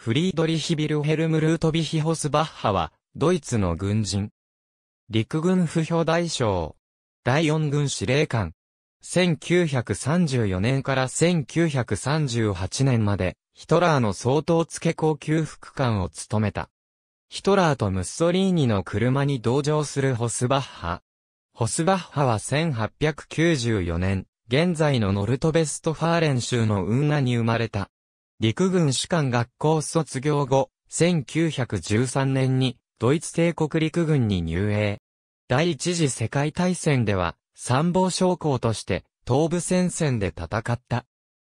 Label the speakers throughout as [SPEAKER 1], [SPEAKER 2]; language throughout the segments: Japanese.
[SPEAKER 1] フリードリヒ・ビルヘルム・ルートビヒ・ホスバッハは、ドイツの軍人。陸軍不評大将。第四軍司令官。1934年から1938年まで、ヒトラーの相当付高級副官を務めた。ヒトラーとムッソリーニの車に同乗するホスバッハ。ホスバッハは1894年、現在のノルトベストファーレン州のウ河ナに生まれた。陸軍士官学校卒業後、1913年にドイツ帝国陸軍に入営。第一次世界大戦では参謀将校として東部戦線で戦った。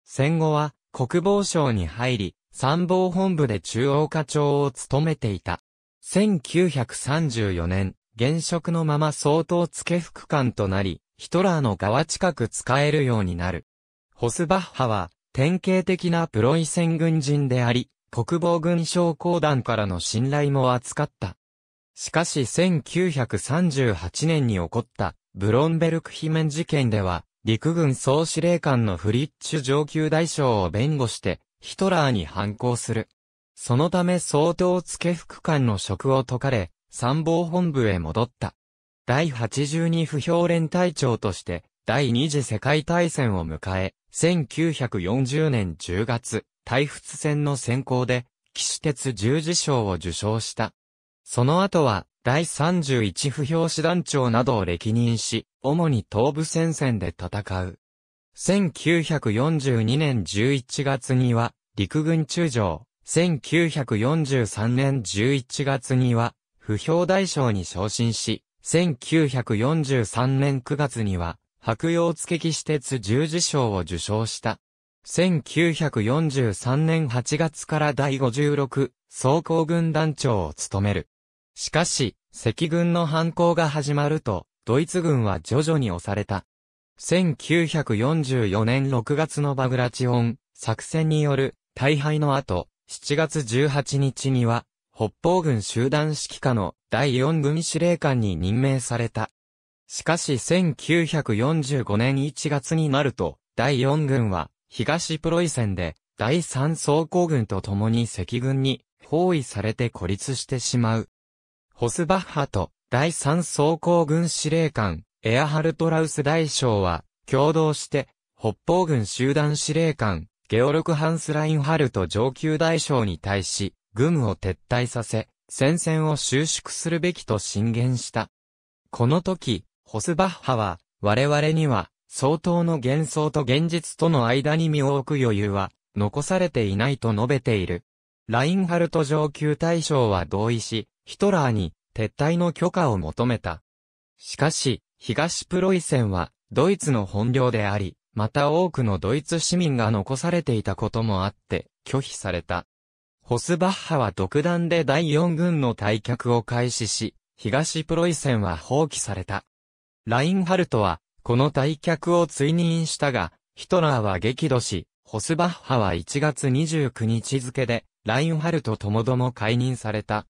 [SPEAKER 1] 戦後は国防省に入り、参謀本部で中央課長を務めていた。1934年、現職のまま相当付け副官となり、ヒトラーの側近く使えるようになる。ホスバッハは、典型的なプロイセン軍人であり、国防軍将校団からの信頼も扱った。しかし1938年に起こったブロンベルク姫事件では、陸軍総司令官のフリッチュ上級大将を弁護して、ヒトラーに反抗する。そのため総統付副官の職を解かれ、参謀本部へ戻った。第82不評連隊長として、第二次世界大戦を迎え、1940年10月、大仏戦の選考で、騎士鉄十字賞を受賞した。その後は、第31不評師団長などを歴任し、主に東部戦線で戦う。1942年11月には、陸軍中将、1943年11月には、不評大将に昇進し、1943年9月には、白洋付騎士鉄十字章を受賞した。1943年8月から第56総工軍団長を務める。しかし、赤軍の反抗が始まると、ドイツ軍は徐々に押された。1944年6月のバグラチオン作戦による大敗の後、7月18日には、北方軍集団指揮下の第4軍司令官に任命された。しかし1945年1月になると、第4軍は、東プロイセンで、第3装甲軍と共に赤軍に、包囲されて孤立してしまう。ホスバッハと、第3装甲軍司令官、エアハルトラウス大将は、共同して、北方軍集団司令官、ゲオルク・ハンスラインハルト上級大将に対し、軍を撤退させ、戦線を収縮するべきと進言した。この時、ホスバッハは、我々には、相当の幻想と現実との間に身を置く余裕は、残されていないと述べている。ラインハルト上級大将は同意し、ヒトラーに撤退の許可を求めた。しかし、東プロイセンは、ドイツの本領であり、また多くのドイツ市民が残されていたこともあって、拒否された。ホスバッハは独断で第4軍の退却を開始し、東プロイセンは放棄された。ラインハルトは、この退却を追認したが、ヒトラーは激怒し、ホスバッハは1月29日付で、ラインハルトともども解任された。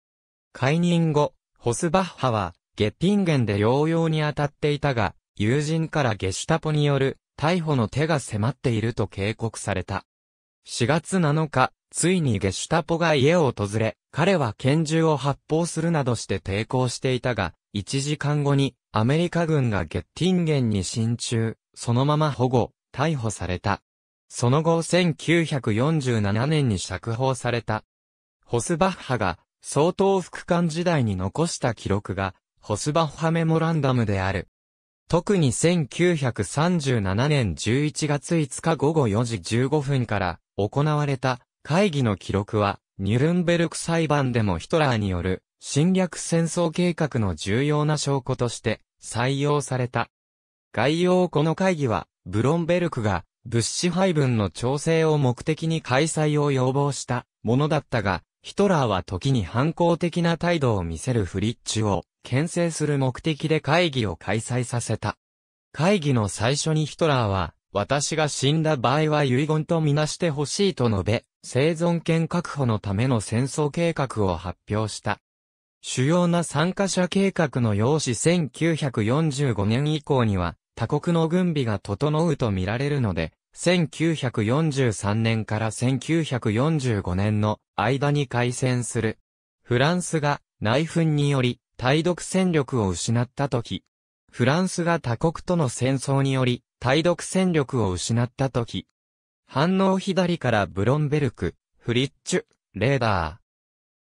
[SPEAKER 1] 解任後、ホスバッハは、ゲッピンゲンで療養に当たっていたが、友人からゲシュタポによる逮捕の手が迫っていると警告された。4月7日、ついにゲシュタポが家を訪れ、彼は拳銃を発砲するなどして抵抗していたが、1時間後にアメリカ軍がゲッティンゲンに進駐、そのまま保護、逮捕された。その後1947年に釈放された。ホスバッハが総統副官時代に残した記録がホスバッハメモランダムである。特に1937年11月5日午後4時15分から行われた会議の記録はニュルンベルク裁判でもヒトラーによる侵略戦争計画の重要な証拠として採用された。概要この会議は、ブロンベルクが物資配分の調整を目的に開催を要望したものだったが、ヒトラーは時に反抗的な態度を見せるフリッチを牽制する目的で会議を開催させた。会議の最初にヒトラーは、私が死んだ場合は遺言とみなしてほしいと述べ、生存権確保のための戦争計画を発表した。主要な参加者計画の要旨1945年以降には他国の軍備が整うと見られるので、1943年から1945年の間に開戦する。フランスが内紛により対独戦力を失った時、フランスが他国との戦争により対独戦力を失った時、反応左からブロンベルク、フリッチュ、レーダ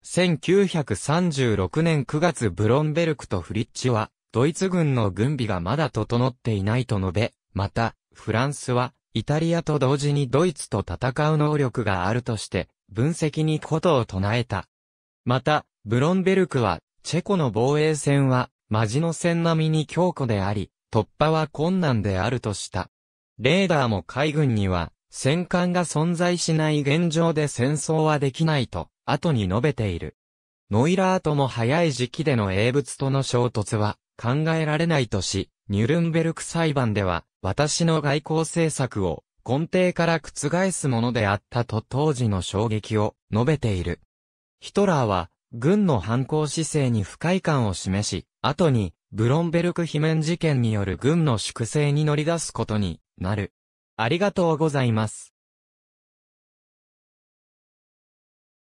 [SPEAKER 1] ー。1936年9月ブロンベルクとフリッチュは、ドイツ軍の軍備がまだ整っていないと述べ、また、フランスは、イタリアと同時にドイツと戦う能力があるとして、分析にことを唱えた。また、ブロンベルクは、チェコの防衛戦は、マジの戦並みに強固であり、突破は困難であるとした。レーダーも海軍には、戦艦が存在しない現状で戦争はできないと、後に述べている。ノイラーとも早い時期での英仏との衝突は考えられないとし、ニュルンベルク裁判では、私の外交政策を根底から覆すものであったと当時の衝撃を述べている。ヒトラーは、軍の反抗姿勢に不快感を示し、後に、ブロンベルク罷免事件による軍の粛清に乗り出すことになる。ありがとうございます。